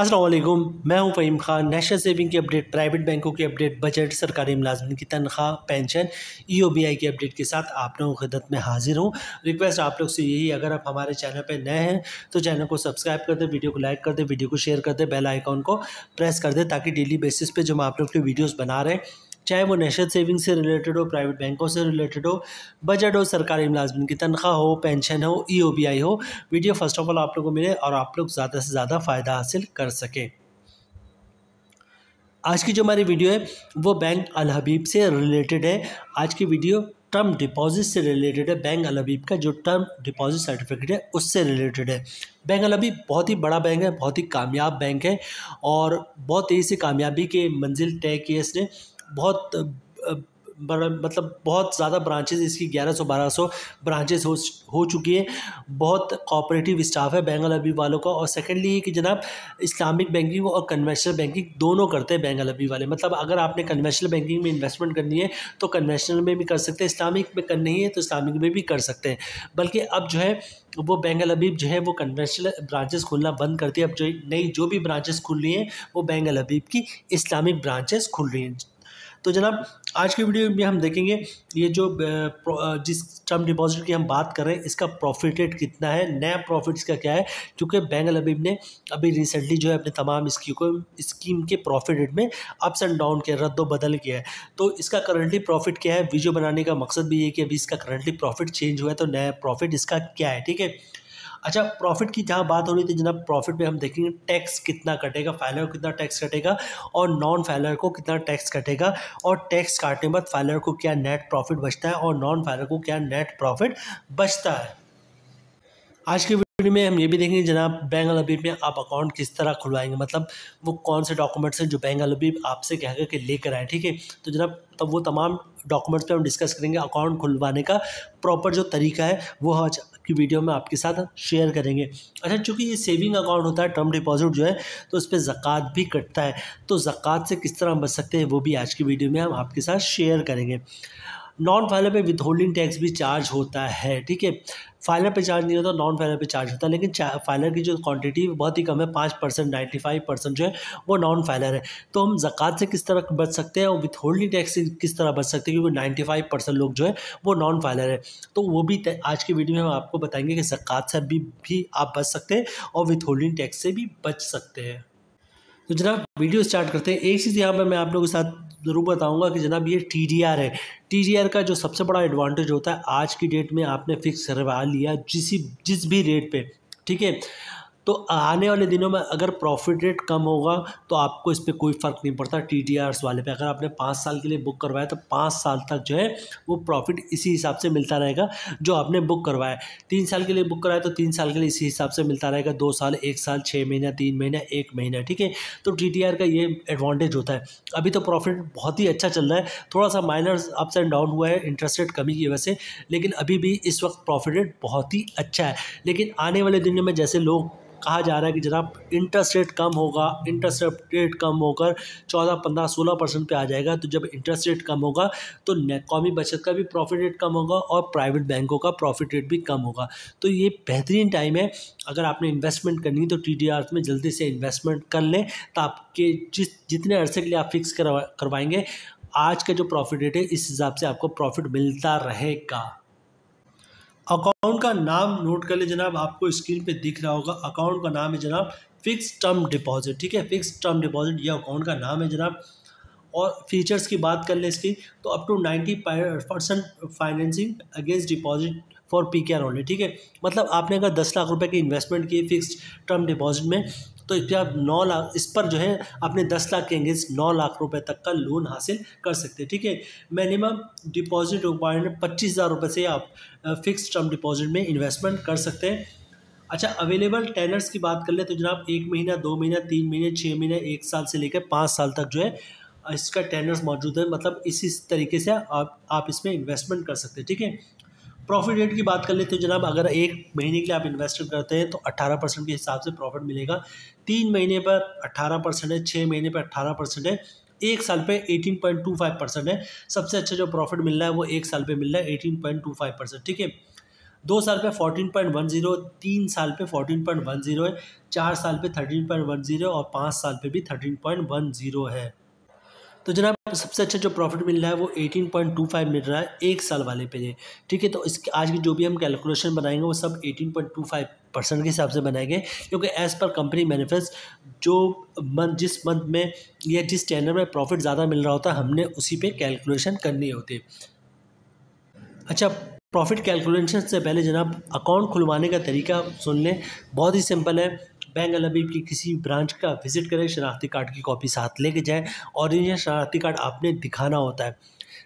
असलम मैं हूं Faheem Khan national saving की अपडेट प्राइवेट बैंकों की अपडेट बजट सरकारी मुलाजमन की तनख्वाह पेंशन ई बी आई की अपडेट के साथ आप लोगों की खदत में हाजिर हूं रिक्वेस्ट आप लोग से यही अगर आप हमारे चैनल पर नए हैं तो चैनल को सब्सक्राइब कर दें वीडियो को लाइक कर दें वीडियो को शेयर कर दें बेल आइकॉन को प्रेस कर दें ताकि डेली बेसिस पर जो हम आप लोग के वीडियोज़ बना रहे हैं चाहे वो नेशनल सेविंग से रिलेटेड हो प्राइवेट बैंकों से रिलेटेड हो बजट हो सरकारी मुलाजमन की तनख्वाह हो पेंशन हो ई e हो वीडियो फर्स्ट ऑफ ऑल आप लोग को मिले और आप लोग ज़्यादा से ज़्यादा फ़ायदा हासिल कर सकें आज की जो हमारी वीडियो है वो बैंक अलहबीब से रिलेटेड है आज की वीडियो टर्म डिपॉजिट से रिलेटेड है बैंक अलबीब का जो टर्म डिपॉजिट सर्टिफिकेट है उससे रिलेटेड है बैंक अलबीब बहुत ही बड़ा बैंक है बहुत ही कामयाब बैंक है और बहुत तेज़ी से कामयाबी के मंजिल तय किए इसने बहुत मतलब बहुत ज़्यादा ब्रांचेज इसकी 1100 1200 ब्रांचेज हो हो चुकी हैं बहुत कॉपरेटिव स्टाफ है बैंगल अबी वालों का और सेकेंडली ये कि जनाब इस्लामिक बैंकिंग और कन्वेंशनल बैंकिंग दोनों करते हैं बैंगल अबी वाले मतलब अगर आपने कन्वेंशनल बैंकिंग में इन्वेस्टमेंट करनी है तो कन्वेंशनल में भी कर सकते हैं इस्लामिक में करनी है तो इस्लामिक में भी कर सकते हैं बल्कि अब जो है वो बैंगल अबीब जो है वो कन्वेंशनल ब्रांचेस खुलना बंद करती है अब जो नई जो भी ब्रांचेस खुल रही हैं वो बैंगल अबीब की इस्लामिक ब्रांचेस खुल रही हैं तो जनाब आज की वीडियो में हम देखेंगे ये जो जिस टर्म डिपॉजिट की हम बात कर रहे हैं इसका प्रॉफिट रेट कितना है नया प्रॉफिट का क्या है क्योंकि बैंक अबीब ने अभी रिसेंटली जो है अपने तमाम स्कीम को स्कीम के प्रॉफिट रेट में अप्स एंड डाउन किया रद्दो बदल किया है तो इसका करंटली प्रॉफिट क्या है वीडियो बनाने का मकसद भी ये कि अभी इसका करंटली प्रॉफिट चेंज हुआ है तो नया प्रॉफिट इसका क्या है ठीक है अच्छा प्रॉफिट की जहाँ बात हो रही थी जनाब प्रॉफिट में हम देखेंगे टैक्स कितना कटेगा फाइलर को कितना टैक्स कटेगा और नॉन फाइलर को कितना टैक्स कटेगा और टैक्स काटने के बाद फाइलर को क्या नेट प्रॉफिट बचता है और नॉन फाइलर को क्या नेट प्रॉफिट बचता है आज के वीडियो में हम ये भी देखेंगे जनाब बैंक अलबीब में आप अकाउंट किस तरह खुलवाएंगे मतलब वो कौन से डॉक्यूमेंट्स हैं जो बैंक अलबीब आपसे कह कर के लेकर आए ठीक है तो जनाब तब वो तमाम डॉक्यूमेंट्स पे हम डिस्कस करेंगे अकाउंट खुलवाने का प्रॉपर जो तरीका है वो आज की वीडियो में आपके साथ शेयर करेंगे अच्छा चूँकि ये सेविंग अकाउंट होता है टर्म डिपॉजिट जो है तो उस पर ज़क़़त भी कटता है तो ज़क़़त से किस तरह हम बच सकते हैं वो भी आज की वीडियो में हम आपके साथ शेयर करेंगे नॉन फाइलर पे होल्डिंग टैक्स भी चार्ज होता है ठीक है फाइलर पे चार्ज नहीं होता नॉन फाइलर पे चार्ज होता है लेकिन फाइलर की जो क्वांटिटी बहुत ही कम है पाँच परसेंट नाइन्टी फाइव परसेंट जो है वो नॉन फाइलर है तो हम जक़ात से किस तरह बच सकते हैं और विथ होल्डिंग टैक्स से किस तरह बच सकते हैं क्योंकि नाइन्टी फाइव परसेंट लोग जो है वो नॉन फाइलर है तो वो भी आज की वीडियो में हम आपको बताएंगे कि जक़ात से भी, भी आप बच सकते हैं और विथ होल्डिंग टैक्स से भी बच सकते हैं तो जनाब वीडियो स्टार्ट करते हैं एक चीज़ यहाँ पर मैं आप लोगों के साथ ज़रूर बताऊंगा कि जनाब ये टी डी आर है टी डी आर का जो सबसे बड़ा एडवांटेज होता है आज की डेट में आपने फिक्स करवा लिया जिस जिस भी रेट पे ठीक है तो आने वाले दिनों में अगर प्रॉफिट रेट कम होगा तो आपको इस पर कोई फ़र्क नहीं पड़ता टी टी आर्स वाले पे अगर आपने पाँच साल के लिए बुक करवाया तो पाँच साल तक जो है वो प्रॉफिट इसी हिसाब से मिलता रहेगा जो आपने बुक करवाया तीन साल के लिए बुक कराया तो तीन साल के लिए इसी हिसाब से मिलता रहेगा दो साल एक साल छः महीना तीन महीना एक महीना ठीक है तो टी टी आर का ये एडवांटेज होता है अभी तो प्रॉफिट बहुत ही अच्छा चल रहा है थोड़ा सा माइनर अप्स एंड डाउन हुआ है इंटरेस्ट रेट कमी की वजह से लेकिन अभी भी इस वक्त प्रॉफिट रेट बहुत ही अच्छा है लेकिन आने वाले दिनों में जैसे लोग कहा जा रहा है कि जनाब इंटरेस्ट रेट कम होगा इंटरेस्ट रेट कम होकर चौदह पंद्रह सोलह परसेंट पर आ जाएगा तो जब इंटरेस्ट रेट कम होगा तो कौमी बचत का भी प्रॉफिट रेट कम होगा और प्राइवेट बैंकों का प्रॉफिट रेट भी कम होगा तो ये बेहतरीन टाइम है अगर आपने इन्वेस्टमेंट करनी है तो टी में जल्दी से इन्वेस्टमेंट कर लें तो आपके जिस जितने अर्से के लिए आप फिक्स करवा करवाएंगे आज का जो प्रॉफिट रेट है इस हिसाब से आपको प्रॉफिट मिलता रहेगा अकाउंट का नाम नोट कर ले जनाब आपको स्क्रीन पे दिख रहा होगा अकाउंट का नाम है जनाब फिक्स टर्म डिपॉजिट ठीक है फिक्स टर्म डिपॉजिट यह अकाउंट का नाम है जनाब और फीचर्स की बात कर लें इसकी तो up to ninety percent financing against deposit for P K R only ठीक है मतलब आपने अगर दस लाख रुपए की इन्वेस्टमेंट की फिक्स टर्म डिपॉजिट में तो इस पर आप नौ लाख इस पर जो है अपने दस लाख के अंगेज नौ लाख रुपए तक का लोन हासिल कर सकते हैं ठीक है मिनिमम डिपॉजिट रिक्वायरमेंट पच्चीस हज़ार रुपये से आप फिक्स टर्म डिपॉजिट में इन्वेस्टमेंट कर सकते हैं अच्छा अवेलेबल टेनर्स की बात कर ले तो जनाब एक महीना दो महीना तीन महीने छः महीने एक साल से लेकर पाँच साल तक जो है इसका टेनर्स मौजूद है मतलब इसी तरीके से आप आप इसमें इन्वेस्टमेंट कर सकते हैं ठीक है प्रॉफिट रेट की बात कर लेते हैं जनाब अगर एक महीने के लिए आप इन्वेस्ट करते हैं तो अट्ठारह परसेंट के हिसाब से प्रॉफिट मिलेगा तीन महीने पर अट्ठारह परसेंट है छः महीने पर अट्ठारह परसेंट है एक साल पे 18.25 परसेंट है सबसे अच्छा जो प्रॉफिट मिल रहा है वो एक साल पे मिल रहा है फाइव परसेंट ठीक है दो साल पे 14.10 तीन साल पे 14.10 है चार साल पे 13.10 और पाँच साल पे भी 13.10 है तो जनाब सबसे अच्छा जो प्रॉफिट मिल रहा है वो 18.25 मिल रहा है एक साल वाले पे ठीक है तो इसके आज की जो भी हम कैलकुलेशन बनाएंगे वो सब 18.25 परसेंट के हिसाब से बनाएंगे क्योंकि एज़ पर कंपनी मैनिफेस्ट जो मंथ जिस मंथ में या जिस टैनर में प्रॉफिट ज़्यादा मिल रहा होता है हमने उसी पर कैलकुलेशन करनी होती अच्छा प्रॉफिट कैलकुलेशन से पहले जनाब अकाउंट खुलवाने का तरीका सुन लें बहुत ही सिंपल है बैंक अलबीब की किसी ब्रांच का विज़िट करें शनाख्ती कार्ड की कॉपी साथ लेके जाएं और ये शनाख्ती कार्ड आपने दिखाना होता है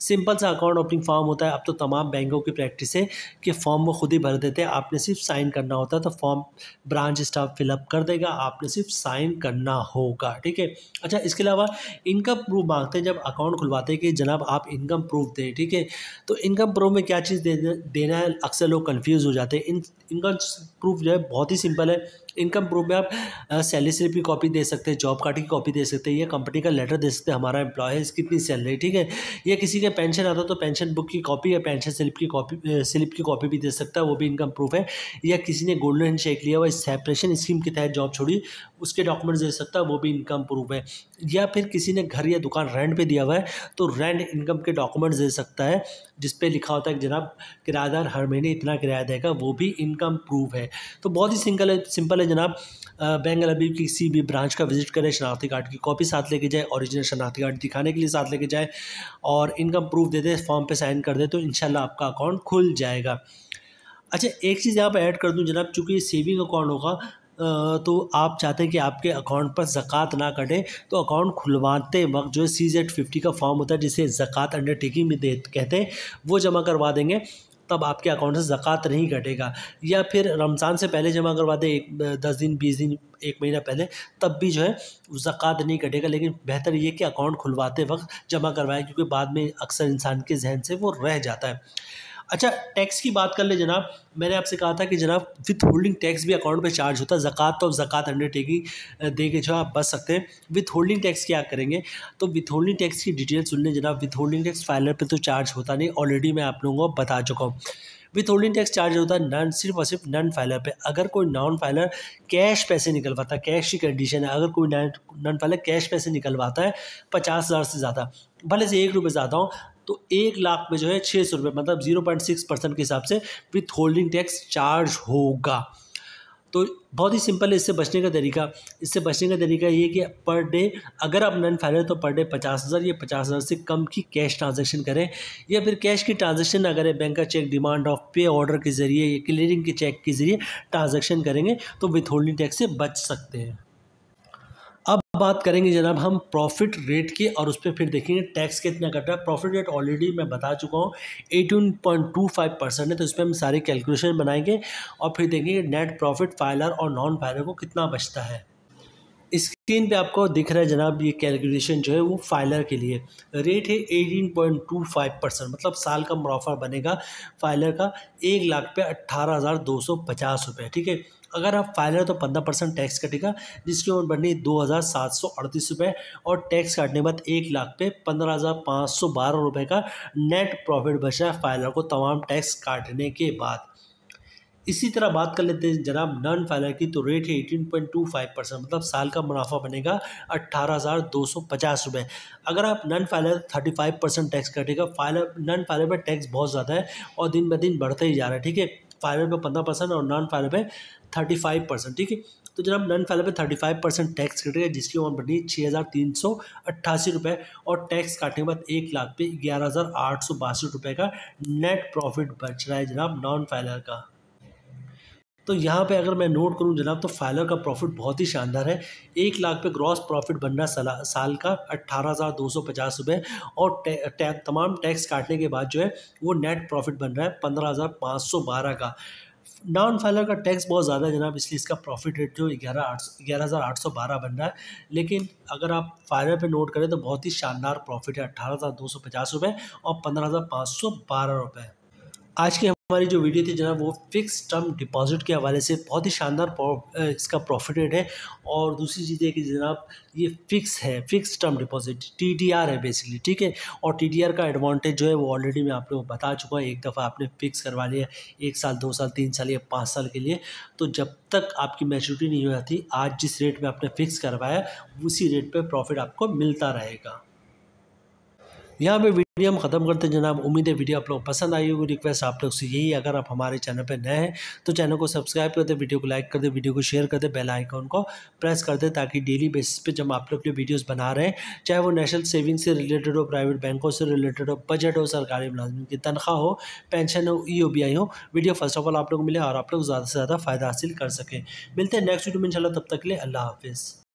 सिंपल सा अकाउंट ओपनिंग फॉर्म होता है अब तो तमाम बैंकों की प्रैक्टिस है कि फॉर्म वो खुद ही भर देते हैं आपने सिर्फ साइन करना होता है तो फॉर्म ब्रांच स्टाफ फिलअप कर देगा आपने सिर्फ साइन करना होगा ठीक है अच्छा इसके अलावा इनकम प्रूफ मांगते हैं जब अकाउंट खुलवाते हैं कि जनाब आप इनकम प्रूफ दें ठीक है तो इनकम प्रूफ में क्या चीज़ दे, देना है अक्सर लोग कन्फ्यूज़ हो जाते हैं इन इनकम प्रूफ जो है बहुत ही सिंपल है इनकम प्रूफ में आप सैलरी स्लिप की कॉपी दे सकते हैं जॉब कार्ड की कॉपी दे सकते हैं या कंपनी का लेटर दे सकते हैं हमारा एम्प्लॉय है कितनी सैलरी ठीक है या किसी का पेंशन आता तो पेंशन बुक की कॉपी या पेंशन स्लिप की कॉपी स्लिप की कॉपी भी दे सकता है वो भी इनकम प्रूफ है या किसी ने गोल्डन हैंड शेक लिया हुआ सेपरेशन स्कीम के तहत जॉब छोड़ी उसके डॉक्यूमेंट्स दे सकता है वो भी इनकम प्रूफ है या फिर किसी ने घर या दुकान रेंट पर दिया हुआ है तो रेंट इनकम के डॉक्यूमेंट्स दे सकता है जिस पर लिखा होता है कि जनाब किराएदार हर महीने इतना किराया देगा वो भी इनकम प्रूफ है तो बहुत ही सिंगल है सिंपल है जनाब बेंगल अभी किसी भी ब्रांच का विजिट करें शनाख्ती कार्ड की कॉपी साथ लेके जाए ओरिजिनल शनाख्ती कार्ड दिखाने के लिए साथ लेके जाए और इनकम प्रूफ दे दे फॉर्म पर साइन कर दे तो इन आपका अकाउंट खुल जाएगा अच्छा एक चीज़ यहाँ पर ऐड कर दूँ जनाब चूँकि सेविंग अकाउंट होगा तो आप चाहते हैं कि आपके अकाउंट पर ज़क़़त ना कटे तो अकाउंट खुलवाते वक्त जो सी जेड फिफ्टी का फॉर्म होता है जिसे ज़क़़त अंडरटेकिंग भी दे कहते हैं वो जमा करवा देंगे तब आपके अकाउंट से ज़क़़त नहीं कटेगा या फिर रमज़ान से पहले जमा करवा दें एक दस दिन बीस दिन एक महीना पहले तब भी जो है ज़क़़त नहीं कटेगा लेकिन बेहतर ये कि अकाउंट खुलवाते वक्त जमा करवाएं क्योंकि बाद में अक्सर इंसान के जहन से वो रह जाता है अच्छा टैक्स की बात कर ले जनाब मैंने आपसे कहा था कि जनाब विथ होल्डिंग टैक्स भी अकाउंट पे चार्ज होता है ज़क़ात तो ज़क़ात अंडरटेकिंग दे के जो आप बच सकते हैं विथ होल्डिंग टैक्स क्या करेंगे तो विथ होल्डिंग टैक्स की डिटेल सुन लें जनाब विथ होल्डिंग टैक्स फाइलर पर तो चार्ज होता नहीं ऑलरेडी मैं आप लोगों को बता चुका हूँ विथहोल्डिंग टैक्स चार्ज होता है नॉन सिर्फ और सिर्फ नॉन फाइलर पे अगर कोई नॉन फाइलर कैश पैसे निकलवाता है कैश की कंडीशन है अगर कोई नॉन फाइलर कैश पैसे निकलवाता है पचास हज़ार से ज़्यादा भले से एक रुपये ज़्यादा हो तो एक लाख में जो है छः सौ रुपये मतलब जीरो पॉइंट सिक्स परसेंट के हिसाब से विथ होल्डिंग टैक्स चार्ज होगा तो बहुत ही सिंपल है इससे बचने का तरीका इससे बचने का तरीका ये कि पर डे अगर आप नन फाइनल तो पर डे पचास हज़ार या पचास हज़ार से कम की कैश ट्रांजैक्शन करें या फिर कैश की ट्रांजैक्शन ना करें बैंक का cheque demand of pay order के ज़रिए या क्लियरिंग के चेक के ज़रिए ट्रांजैक्शन करेंगे तो विथ होल्डिंग टैक्स से बच सकते हैं अब बात करेंगे जनाब हम प्रॉफिट रेट की और उस पर फिर देखेंगे टैक्स कितना कट रहा है प्रॉफिट रेट ऑलरेडी मैं बता चुका हूँ eighteen point two five percent है तो पर हम सारे कैलकुलेशन बनाएंगे और फिर देखेंगे नेट प्रॉफिट फाइलर और नॉन फाइलर को कितना बचता है स्क्रीन पे आपको दिख रहा है जनाब ये कैलकुलेशन जो है वो फाइलर के लिए रेट है eighteen point two five percent मतलब साल का मुनाफा बनेगा फाइलर का एक लाख पे अट्ठारह हज़ार दो सौ पचास रुपये ठीक है अगर आप फाइनर तो पंद्रह परसेंट टैक्स कटेगा जिसकी उम्र बढ़नी दो हज़ार सात सौ अड़तीस रुपये और टैक्स काटने के बाद एक लाख पे पंद्रह हज़ार पाँच सौ बारह रुपये का नेट प्रॉफिट बचा है फाइलर को तमाम टैक्स काटने के बाद इसी तरह बात कर लेते हैं जनाब नॉन फाइलर की तो रेट है eighteen point two five percent मतलब साल का मुनाफा बनेगा अट्ठारह हज़ार दो सौ पचास रुपये अगर आप non filer thirty five percent tax कटेगा फाइलर नॉन फाइलर पर टैक्स बहुत ज़्यादा है और दिन ब दिन बढ़ते ही जा रहा है ठीक है फाइवर पे पंद्रह परसेंट और नॉन फाइवर पे थर्टी फाइव परसेंट ठीक है तो जनाब नॉन फाइवर पे थर्टी फाइव परसेंट टैक्स कटेगा जिसकी अमाउंट बनी छः हज़ार तीन सौ अट्ठासी रुपये और टैक्स काटने के बाद एक लाख पे ग्यारह हज़ार आठ सौ बासठ रुपये का नेट प्रॉफिट बच रहा है जनाब नॉन फाइलर का तो यहाँ पे अगर मैं नोट करूँ जनाब तो फाइलर का प्रॉफिट बहुत ही शानदार है एक लाख पे ग्रॉस प्रॉफिट बन रहा साला साल का अट्ठारह हज़ार दो सौ पचास रुपये और टै, टै, तमाम टैक्स काटने के बाद जो है वो नेट प्रॉफिट बन रहा है पंद्रह हज़ार पाँच सौ बारह का नॉन फाइलर का टैक्स बहुत ज़्यादा है जनाब इसलिए इसका प्रॉफिट रेट जो ग्यारह आठ ग्यारह हज़ार आठ सौ बारह बन रहा है लेकिन अगर आप फाइलर पे नोट करें तो बहुत ही शानदार प्रॉफिट है अट्ठारह हज़ार दो सौ पचास रुपये और पंद्रह हज़ार पाँच सौ बारह रुपये आज के हमारी जो वीडियो थी जनाब वो फिक्स टर्म डिपॉजिट के हवाले से बहुत ही शानदार इसका प्रॉफिटेड है और दूसरी चीज़ है कि जनाब ये फिक्स है फिक्स टर्म डिपॉजिट टीडीआर है बेसिकली ठीक है और टीडीआर का एडवांटेज जो है वो ऑलरेडी मैं आप को बता चुका हूँ एक दफ़ा आपने फिक्स करवा लिया एक साल दो साल तीन साल या पाँच साल के लिए तो जब तक आपकी मेच्योरिटी नहीं हो जाती आज जिस रेट में आपने फिक्स करवाया उसी रेट पर प्रॉफिट आपको मिलता रहेगा यहाँ पे वीडियो हम ख़त्म करते हैं जनाब उम्मीद है वीडियो आप लोग पसंद आई होगी रिक्वेस्ट आप लोग से यही अगर आप हमारे चैनल पर नए हैं तो चैनल को सब्सक्राइब कर दें वीडियो को लाइक कर दें वीडियो को शेयर कर दे बेल आइकॉन को प्रेस कर दे ताकि डेली बेसिस पे जब आप लोग जो वीडियोज़ बना रहे हैं चाहे वो नेशनल सेविंग से रिलेटेड हो प्राइवेट बैंकों से रिलेटेड हो बजट हो सरकारी मुलाजिम की तनख्वाह हो पेंशन हो ई हो वीडियो फर्स्ट ऑफ ऑल आप लोग मिले और आप लोग ज़्यादा से ज़्यादा फ़ायदा हासिल कर सकें मिलते हैं नेक्स्ट वीडियो में इंशाल्लाह तब तक के लिए अल्लाह हाफिज़